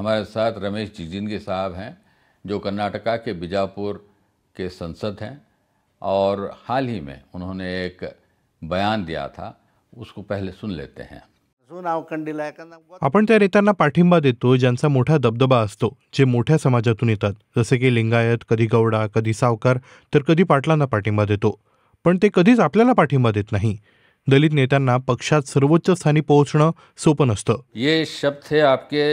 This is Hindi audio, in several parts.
हमारे साथ रमेश जिजिनगे साहब हैं जो कर्नाटका के बीजापुर के संसद हैं और हाल ही में उन्होंने एक बयान दिया था उसको पहले सुन लेते हैं तो- आपण त्या नेत्यांना पाठिंबा देतो ज्यांचा मोठा दबदबा असतो जे मोठ्या समाजातून येतात जसे की लिंगायत कधी गौडा कधी सावकार तर कधी पाटलांना पाठिंबा देतो पण ते कधीच आपल्याला पाठिंबा देत नाही दलित नेत्यांना पक्षात सर्वोच्च स्थानी पोहोचणं सोपं नसतं ये शब्द थे आपके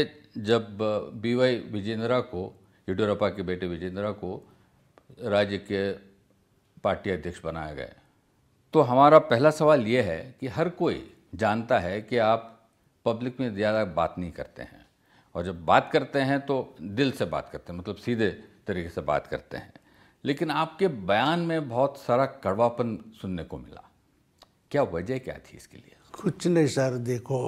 जब बी वाई विजेंद्रा को येडियुरप्पा के बेटे विजेंद्रा को राज्य के पार्टी अध्यक्ष बनाया गया तो हमारा पहला सवाल ये है कि हर कोई जानता है कि आप पब्लिक में ज़्यादा बात नहीं करते हैं और जब बात करते हैं तो दिल से बात करते हैं मतलब सीधे तरीके से बात करते हैं लेकिन आपके बयान में बहुत सारा कड़वापन सुनने को मिला क्या वजह क्या थी इसके लिए कुछ नहीं सर देखो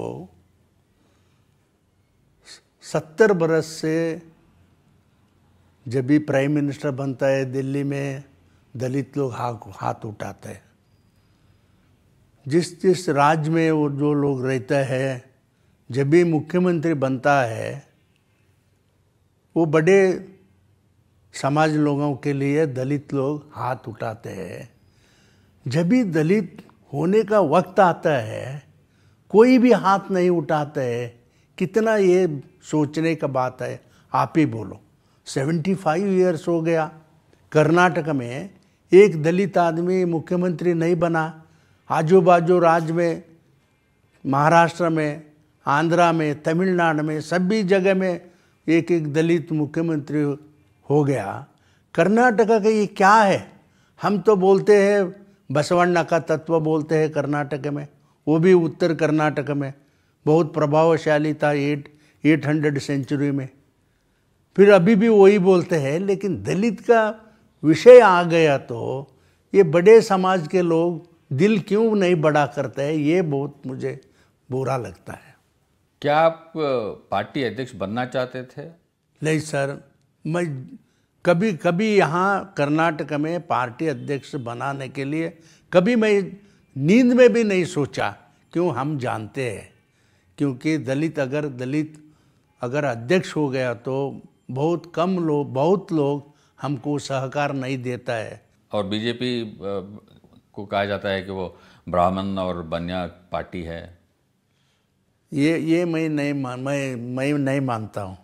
सत्तर बरस से जब भी प्राइम मिनिस्टर बनता है दिल्ली में दलित लोग हाथ हाथ उठाते हैं जिस जिस राज्य में वो जो लोग रहता है जब भी मुख्यमंत्री बनता है वो बड़े समाज लोगों के लिए दलित लोग हाथ उठाते हैं जब भी दलित होने का वक्त आता है कोई भी हाथ नहीं उठाता है कितना ये सोचने का बात है आप ही बोलो 75 ईयर्स हो गया कर्नाटक में एक दलित आदमी मुख्यमंत्री नहीं बना आजू बाजू राज्य में महाराष्ट्र में आंध्रा में तमिलनाडु में सभी जगह में एक एक दलित मुख्यमंत्री हो गया कर्नाटक का ये क्या है हम तो बोलते हैं बसवण्णा का तत्व बोलते हैं कर्नाटक में वो भी उत्तर कर्नाटक में बहुत प्रभावशाली था एट एट हंड्रेड सेंचुरी में फिर अभी भी वही बोलते हैं लेकिन दलित का विषय आ गया तो ये बड़े समाज के लोग दिल क्यों नहीं बड़ा करते हैं ये बहुत मुझे बुरा लगता है क्या आप पार्टी अध्यक्ष बनना चाहते थे नहीं सर मैं कभी कभी यहाँ कर्नाटक में पार्टी अध्यक्ष बनाने के लिए कभी मैं नींद में भी नहीं सोचा क्यों हम जानते हैं क्योंकि दलित अगर दलित अगर अध्यक्ष हो गया तो बहुत कम लोग बहुत लोग हमको सहकार नहीं देता है और बीजेपी को कहा जाता है कि वो ब्राह्मण और बनिया पार्टी है ये ये मैं नहीं मान मैं मैं नहीं मानता हूँ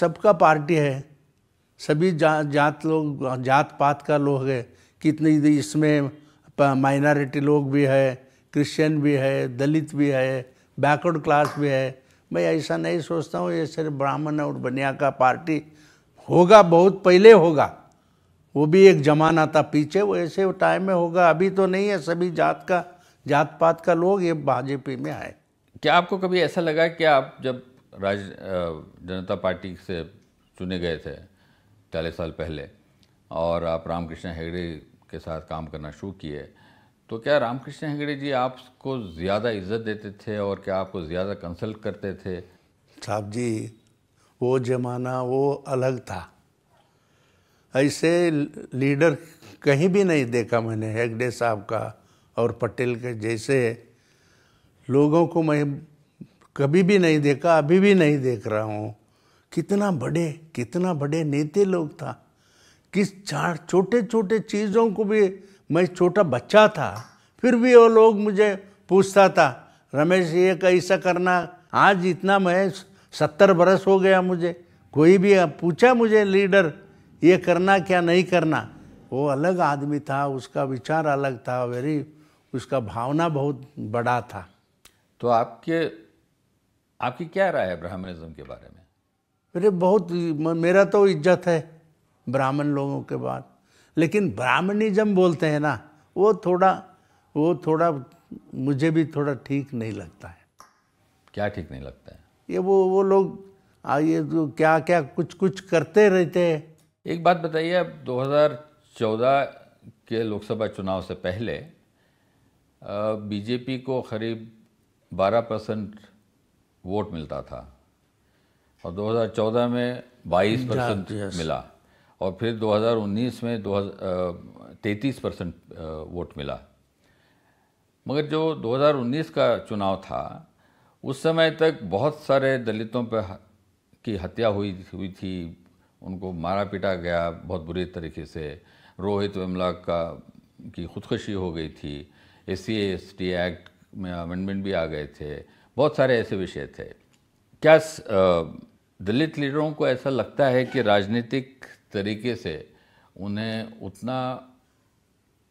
सबका पार्टी है सभी जा, जात लोग जात पात का लोग है कितनी इसमें माइनॉरिटी लोग भी है क्रिश्चियन भी है दलित भी है बैकवर्ड क्लास भी है मैं ऐसा नहीं सोचता हूँ ये सिर्फ ब्राह्मण और बनिया का पार्टी होगा बहुत पहले होगा वो भी एक जमाना था पीछे वो ऐसे टाइम में होगा अभी तो नहीं है सभी जात का जात पात का लोग ये भाजपा में आए क्या आपको कभी ऐसा लगा कि आप जब राज जनता पार्टी से चुने गए थे चालीस साल पहले और आप रामकृष्ण हेगड़े के साथ काम करना शुरू किए तो क्या रामकृष्ण हेगड़े जी आपको ज़्यादा इज्जत देते थे और क्या आपको ज़्यादा कंसल्ट करते थे साहब जी वो ज़माना वो अलग था ऐसे लीडर कहीं भी नहीं देखा मैंने हेगड़े साहब का और पटेल के जैसे लोगों को मैं कभी भी नहीं देखा अभी भी नहीं देख रहा हूँ कितना बड़े कितना बड़े नेते लोग था किस चार छोटे छोटे चीज़ों को भी मैं छोटा बच्चा था फिर भी वो लोग मुझे पूछता था रमेश ये कैसा करना आज इतना मैं सत्तर बरस हो गया मुझे कोई भी पूछा मुझे लीडर ये करना क्या नहीं करना वो अलग आदमी था उसका विचार अलग था वेरी उसका भावना बहुत बड़ा था तो आपके आपकी क्या राय है ब्राह्मणिज्म के बारे में अरे बहुत मेरा तो इज्जत है ब्राह्मण लोगों के बाद लेकिन ब्राह्मणिज्म बोलते हैं ना वो थोड़ा वो थोड़ा मुझे भी थोड़ा ठीक नहीं लगता है क्या ठीक नहीं लगता है ये वो वो लोग आइए ये तो क्या क्या कुछ कुछ करते रहते हैं एक बात बताइए अब 2014 के लोकसभा चुनाव से पहले बीजेपी को करीब 12 परसेंट वोट मिलता था और 2014 में 22 परसेंट मिला और फिर 2019 में दो परसेंट वोट मिला मगर जो 2019 का चुनाव था उस समय तक बहुत सारे दलितों पर की हत्या हुई हुई थी उनको मारा पीटा गया बहुत बुरे तरीके से रोहित विमला का की खुदकशी हो गई थी S C S T act में अमेंडमेंट भी आ गए थे बहुत सारे ऐसे विषय थे क्या दलित लीडरों को ऐसा लगता है कि राजनीतिक तरीके से उन्हें उतना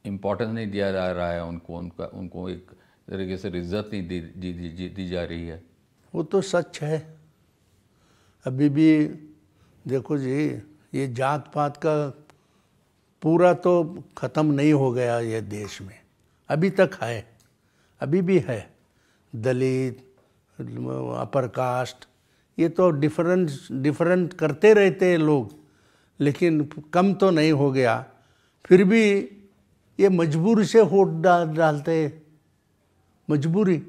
इम्पोर्टेंस नहीं दिया जा रहा है उनको उनका उनको एक तरीके से इज्जत नहीं दी दी, दी, दी जा रही है वो तो सच है अभी भी देखो जी ये जात पात का पूरा तो ख़त्म नहीं हो गया ये देश में अभी तक है अभी भी है दलित अपर कास्ट ये तो डिफरेंट डिफरेंट करते रहते हैं लोग लेकिन कम तो नहीं हो गया फिर भी ये मजबूर से वोट डाल डालते मजबूरी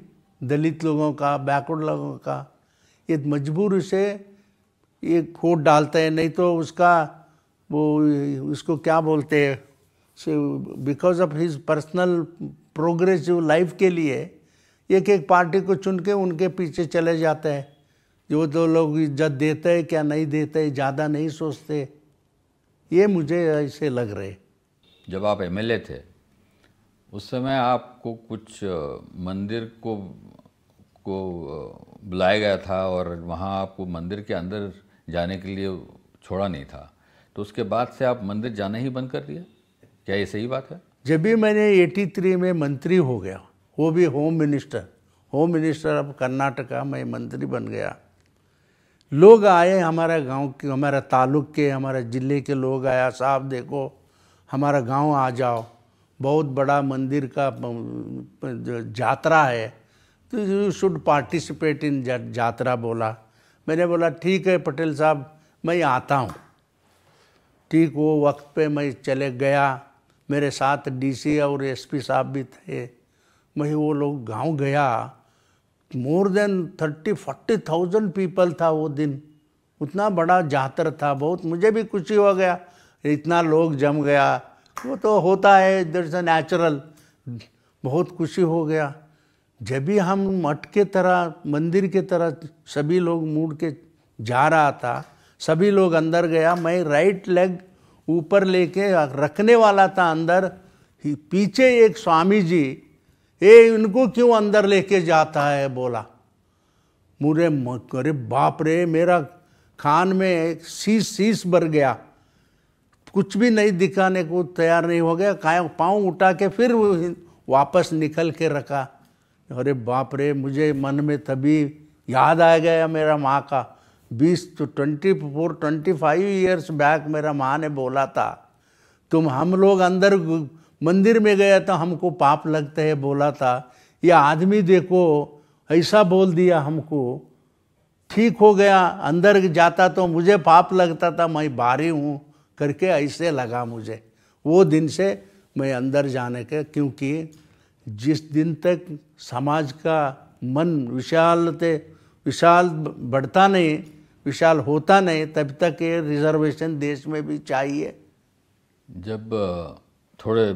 दलित लोगों का बैकवर्ड लोगों का ये मजबूर से ये वोट डालते हैं नहीं तो उसका वो उसको क्या बोलते हैं because of his personal progressive life के लिए एक एक पार्टी को चुन के उनके पीछे चले जाते हैं जो दो लोग इज्जत देते हैं क्या नहीं देते ज़्यादा नहीं सोचते ये मुझे ऐसे लग रहे जब आप एम थे उस समय आपको कुछ मंदिर को को बुलाया गया था और वहाँ आपको मंदिर के अंदर जाने के लिए छोड़ा नहीं था तो उसके बाद से आप मंदिर जाना ही बंद कर दिया क्या ये सही बात है जब भी मैंने 83 में मंत्री हो गया वो भी home minister home minister of Karnataka में मंत्री बन गया लोग आए हमारे गांव के हमारे ताल्लुक के हमारे ज़िले के लोग आया साहब देखो हमारा गांव आ जाओ बहुत बड़ा मंदिर का जात्रा है तो you should participate in jatra बोला मैंने बोला ठीक है पटेल साहब मैं आता हूँ ठीक वो वक्त पे मैं चले गया मेरे साथ डीसी और एसपी साहब भी थे मैं वो लोग गांव गया more than thirty forty thousand people था वो दिन उतना बड़ा जातर था बहुत मुझे भी खुशी हो गया इतना लोग जम गया वो तो होता है दर से नेचुरल बहुत खुशी हो गया जब भी हम मठ के तरह मंदिर के तरह सभी लोग मूड के जा रहा था सभी लोग अंदर गया मैं राइट लेग ऊपर लेके रखने वाला था अंदर पीछे एक स्वामी जी ये इनको क्यों अंदर लेके जाता है बोला मुरे अरे बाप रे मेरा खान में शीश शीश भर गया कुछ भी नहीं दिखाने को तैयार नहीं हो गया काय पाँव उठा के फिर वापस निकल के रखा अरे बाप रे मुझे मन में तभी याद आ गया मेरा माँ का बीस तो twenty four twenty five years back मेरा माँ ने बोला था तुम हम लोग अंदर मंदिर में गया था हमको पाप लगता है बोला था या आदमी देखो ऐसा बोल दिया हमको ठीक हो गया अंदर जाता तो मुझे पाप लगता था मैं बारी हूँ करके ऐसे लगा मुझे वो दिन से मैं अंदर जाने के क्योंकि जिस दिन तक समाज का मन विशालते विशाल बढ़ता नहीं विशाल होता नहीं तब तक ये रिजर्वेशन देश में भी चाहिए जब थोड़े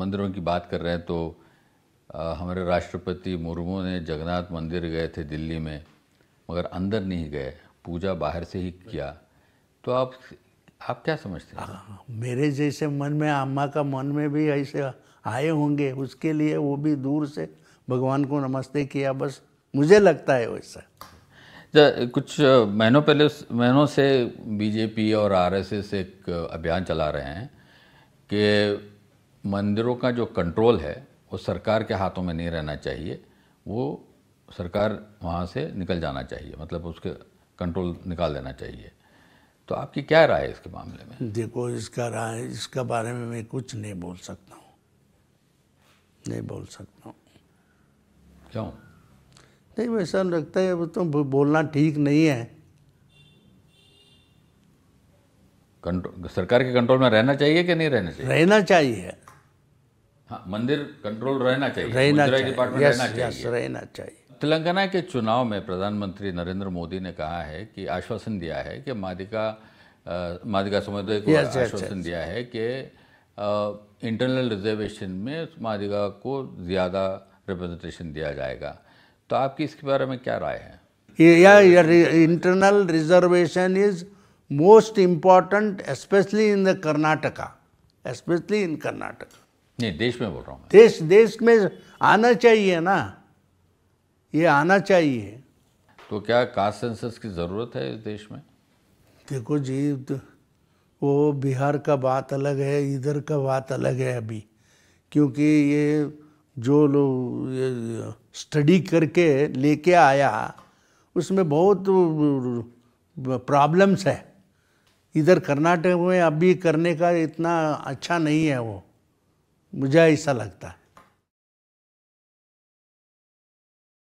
मंदिरों की बात कर रहे हैं तो आ, हमारे राष्ट्रपति मुर्मू ने जगन्नाथ मंदिर गए थे दिल्ली में मगर अंदर नहीं गए पूजा बाहर से ही किया तो आप आप क्या समझते हैं हाँ, मेरे जैसे मन में अम्मा का मन में भी ऐसे आए होंगे उसके लिए वो भी दूर से भगवान को नमस्ते किया बस मुझे लगता है वैसा अच्छा, कुछ महीनों पहले महीनों से बीजेपी और आरएसएस एक अभियान चला रहे हैं कि मंदिरों का जो कंट्रोल है वो सरकार के हाथों में नहीं रहना चाहिए वो सरकार वहाँ से निकल जाना चाहिए मतलब उसके कंट्रोल निकाल देना चाहिए तो आपकी क्या राय है इसके मामले में देखो इसका राय इसका बारे में मैं कुछ नहीं बोल सकता हूँ नहीं बोल सकता हूँ क्यों नहीं ऐसा लगता है अब तुम तो बोलना ठीक नहीं है कंट्रोल सरकार के कंट्रोल में रहना चाहिए कि नहीं रहना चाहिए रहना चाहिए हाँ मंदिर कंट्रोल रहना चाहिए रहना चाहिए रहना चाहिए रहना चाहिए तेलंगाना के चुनाव में प्रधानमंत्री नरेंद्र मोदी ने कहा है कि आश्वासन दिया है कि मादिका मादिका समुदाय को आश्वासन दिया है कि इंटरनल रिजर्वेशन में मादिका को ज़्यादा रिप्रेजेंटेशन दिया जाएगा तो आपकी इसके बारे में क्या राय है या internal reservation is most important specially in the Karnataka specially in Karnataka नहीं देश में बोल रहा हूँ देश देश में आना चाहिए ना ये आना चाहिए तो क्या कास्ट सेंसस की ज़रूरत है इस देश में देखो जी तो वो बिहार का बात अलग है इधर का बात अलग है अभी क्योंकि ये जो लोग स्टडी करके लेके आया उसमें बहुत प्रॉब्लम्स है इधर कर्नाटक में अभी करने का इतना अच्छा नहीं है वो मुझे ऐसा लगता है